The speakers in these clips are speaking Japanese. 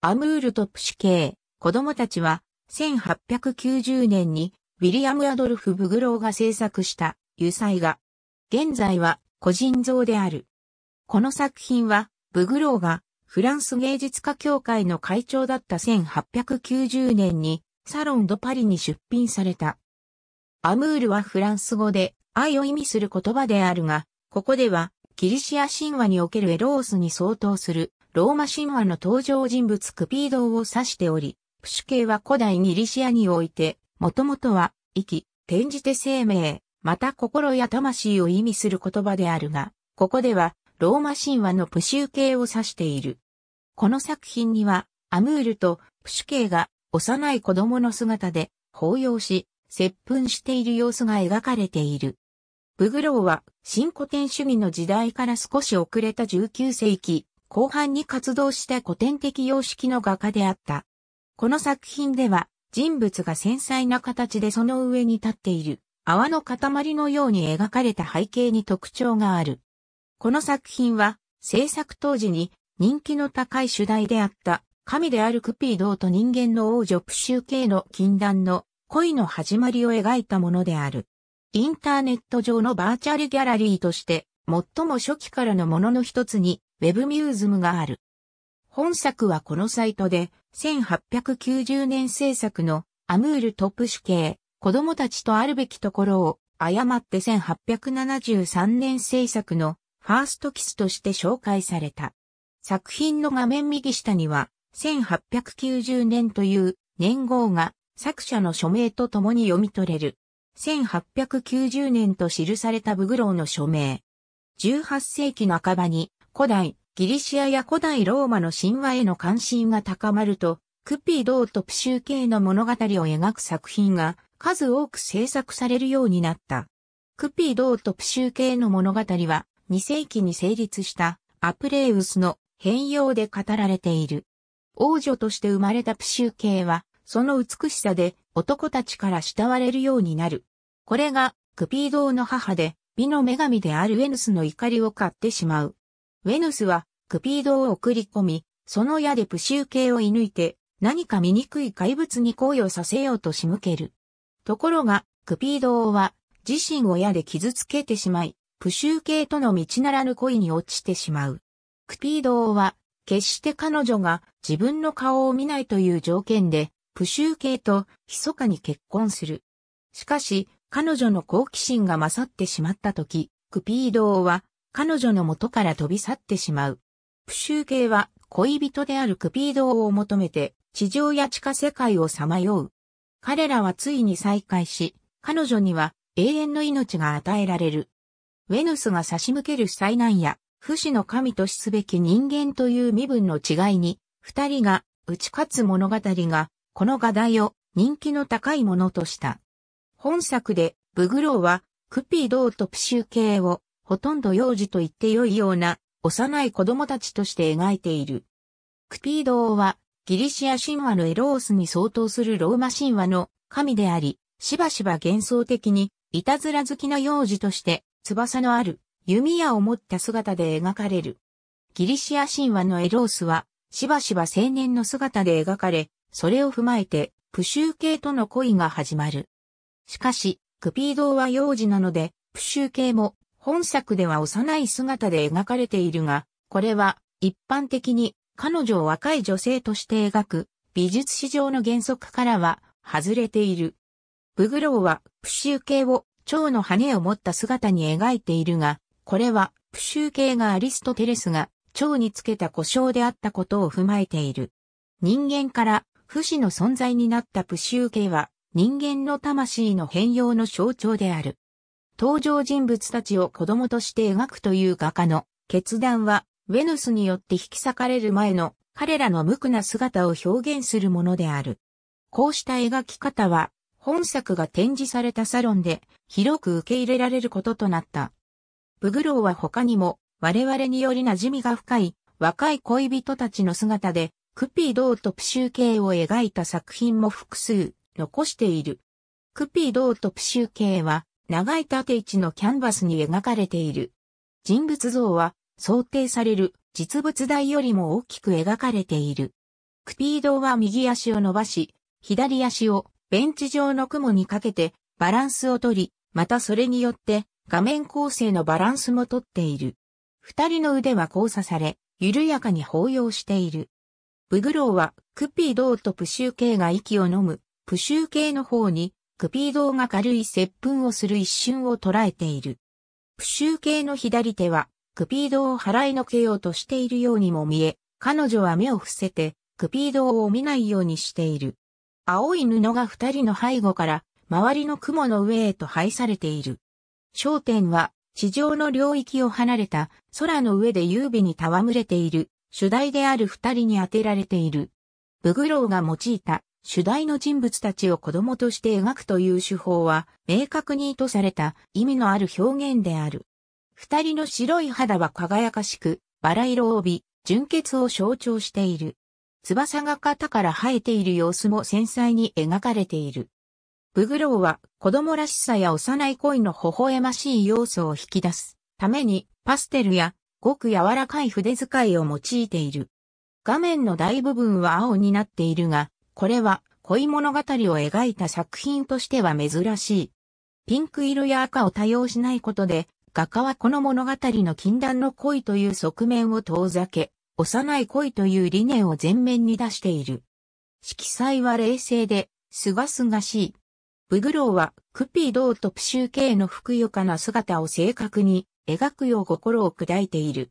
アムールトップシ刑、子供たちは、1890年に、ウィリアム・アドルフ・ブグローが制作した、油彩画。現在は、個人像である。この作品は、ブグローが、フランス芸術家協会の会長だった1890年に、サロン・ド・パリに出品された。アムールはフランス語で、愛を意味する言葉であるが、ここでは、ギリシア神話におけるエロースに相当するローマ神話の登場人物クピードを指しており、プシュ系は古代ギリシアにおいて、もともとは、生き、転じて生命、また心や魂を意味する言葉であるが、ここでは、ローマ神話のプシュ系を指している。この作品には、アムールとプシュ系が幼い子供の姿で抱擁し、接吻している様子が描かれている。ブグローは新古典主義の時代から少し遅れた19世紀後半に活動した古典的様式の画家であった。この作品では、人物が繊細な形でその上に立っている、泡の塊のように描かれた背景に特徴がある。この作品は、制作当時に人気の高い主題であった、神であるクピードーと人間の王女プシュー系の禁断の恋の始まりを描いたものである。インターネット上のバーチャルギャラリーとして、最も初期からのものの一つにウェブミューズムがある。本作はこのサイトで、1890年制作のアムールトップ主計、子供たちとあるべきところを、誤って1873年制作のファーストキスとして紹介された。作品の画面右下には、1890年という年号が作者の署名とともに読み取れる。1890年と記されたブグローの署名。18世紀半ばに古代ギリシアや古代ローマの神話への関心が高まると、クピードーとプシュー系の物語を描く作品が数多く制作されるようになった。クピードーとプシュー系の物語は2世紀に成立したアプレウスの変容で語られている。王女として生まれたプシュー系はその美しさで男たちから慕われるようになる。これがクピードーの母で美の女神であるウェヌスの怒りを買ってしまう。ウェヌスはクピードを送り込み、その矢でプシュー系を射抜いて、何か醜い怪物に恋をさせようと仕向ける。ところが、クピード王は、自身を矢で傷つけてしまい、プシュー系との道ならぬ恋に落ちてしまう。クピード王は、決して彼女が自分の顔を見ないという条件で、プシュー系と密かに結婚する。しかし、彼女の好奇心が勝ってしまった時、クピード王は彼女の元から飛び去ってしまう。プシュー系は恋人であるクピードを求めて地上や地下世界をさまよう。彼らはついに再会し、彼女には永遠の命が与えられる。ウェヌスが差し向ける災難や、不死の神としすべき人間という身分の違いに、二人が打ち勝つ物語が、この画題を人気の高いものとした。本作で、ブグローは、クピードーとプシュー系をほとんど幼児と言って良いような、幼い子供たちとして描いている。クピードは、ギリシア神話のエロースに相当するローマ神話の神であり、しばしば幻想的に、いたずら好きな幼児として、翼のある弓矢を持った姿で描かれる。ギリシア神話のエロースは、しばしば青年の姿で描かれ、それを踏まえて、プシュー系との恋が始まる。しかし、クピードーは幼児なので、プシュー系も本作では幼い姿で描かれているが、これは一般的に彼女を若い女性として描く美術史上の原則からは外れている。ブグローはプシュー系を蝶の羽を持った姿に描いているが、これはプシュー系がアリストテレスが蝶につけた故障であったことを踏まえている。人間から不死の存在になったプシュー系は人間の魂の変容の象徴である。登場人物たちを子供として描くという画家の決断は、ウェヌスによって引き裂かれる前の彼らの無垢な姿を表現するものである。こうした描き方は、本作が展示されたサロンで広く受け入れられることとなった。ブグローは他にも我々により馴染みが深い若い恋人たちの姿でクピードーとプシュー系を描いた作品も複数残している。クピードーとプシュー系は長い縦位置のキャンバスに描かれている。人物像は想定される実物大よりも大きく描かれている。クピードは右足を伸ばし、左足をベンチ上の雲にかけてバランスをとり、またそれによって画面構成のバランスもとっている。二人の腕は交差され、緩やかに抱擁している。ブグローはクピードーとプシュー系が息を飲む、プシュー系の方にクピードが軽い接吻をする一瞬を捉えている。プシュー系の左手は、クピードを払いのけようとしているようにも見え、彼女は目を伏せて、クピードを見ないようにしている。青い布が二人の背後から、周りの雲の上へと配されている。焦点は、地上の領域を離れた空の上で優美に戯れている主題である二人に当てられている。ブグローが用いた主題の人物たちを子供として描くという手法は、明確に意図された意味のある表現である。二人の白い肌は輝かしく、バラ色を帯び、純血を象徴している。翼が肩から生えている様子も繊細に描かれている。ブグローは子供らしさや幼い恋の微笑ましい要素を引き出すためにパステルやごく柔らかい筆遣いを用いている。画面の大部分は青になっているが、これは恋物語を描いた作品としては珍しい。ピンク色や赤を多用しないことで、画家はこの物語の禁断の恋という側面を遠ざけ、幼い恋という理念を前面に出している。色彩は冷静で、すがすがしい。ブグローは、クピードーとプシュー系のふくよかな姿を正確に描くよう心を砕いている。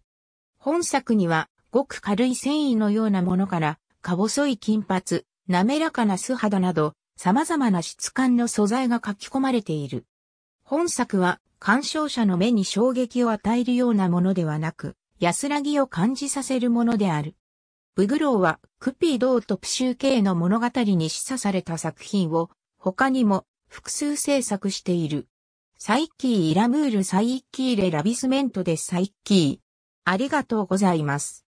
本作には、ごく軽い繊維のようなものから、か細い金髪、滑らかな素肌など、様々な質感の素材が書き込まれている。本作は、鑑賞者の目に衝撃を与えるようなものではなく、安らぎを感じさせるものである。ブグローは、クピードーとプシュー系の物語に示唆された作品を、他にも、複数制作している。サイッキー・イラムール・サイッキー・レ・ラビスメントでサイッキー。ありがとうございます。